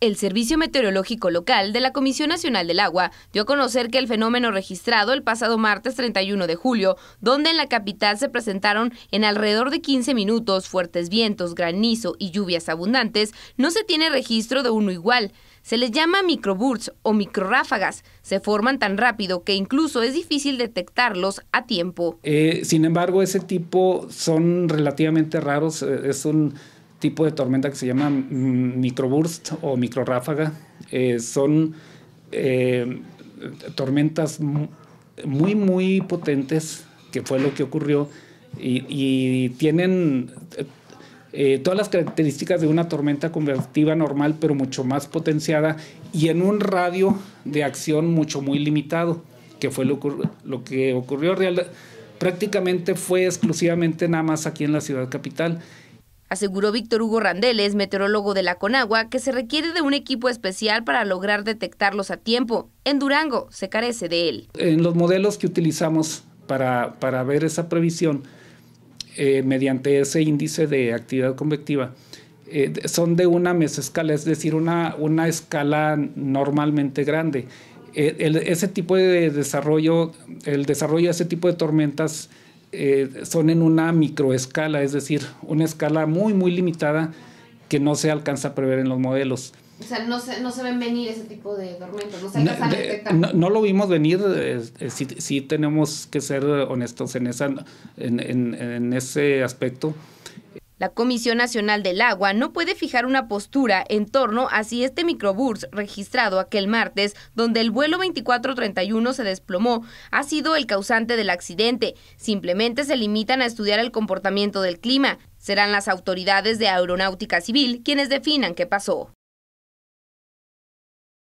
El Servicio Meteorológico Local de la Comisión Nacional del Agua dio a conocer que el fenómeno registrado el pasado martes 31 de julio, donde en la capital se presentaron en alrededor de 15 minutos fuertes vientos, granizo y lluvias abundantes, no se tiene registro de uno igual. Se les llama microbursts o microráfagas. Se forman tan rápido que incluso es difícil detectarlos a tiempo. Eh, sin embargo, ese tipo son relativamente raros. Eh, es un tipo de tormenta que se llama mm, microburst o microráfaga. Eh, son eh, tormentas muy, muy potentes, que fue lo que ocurrió, y, tienen eh, todas las características de una tormenta convertiva normal, pero mucho más potenciada y en un radio de acción mucho, muy limitado, que fue lo, lo que ocurrió real, prácticamente fue exclusivamente nada más aquí en la ciudad capital Aseguró Víctor Hugo Randeles, meteorólogo de la Conagua, que se requiere de un equipo especial para lograr detectarlos a tiempo. En Durango se carece de él. En los modelos que utilizamos para, ver esa previsión, eh, mediante ese índice de actividad convectiva, eh, son de una mesescala, es decir, una, una escala normalmente grande. Eh, ese tipo de desarrollo, el desarrollo de ese tipo de tormentas, eh, son en una microescala, es decir, una escala muy, muy limitada que no se alcanza a prever en los modelos. O sea, no se, no se ven venir ese tipo de tormentas, no se no, lo vimos venir, eh, eh, si sí, tenemos que ser honestos en, esa, en, en ese aspecto. La Comisión Nacional del Agua no puede fijar una postura en torno a si este microburs registrado aquel martes, donde el vuelo 2431 se desplomó, ha sido el causante del accidente. Simplemente se limitan a estudiar el comportamiento del clima. Serán las autoridades de Aeronáutica Civil quienes definan qué pasó.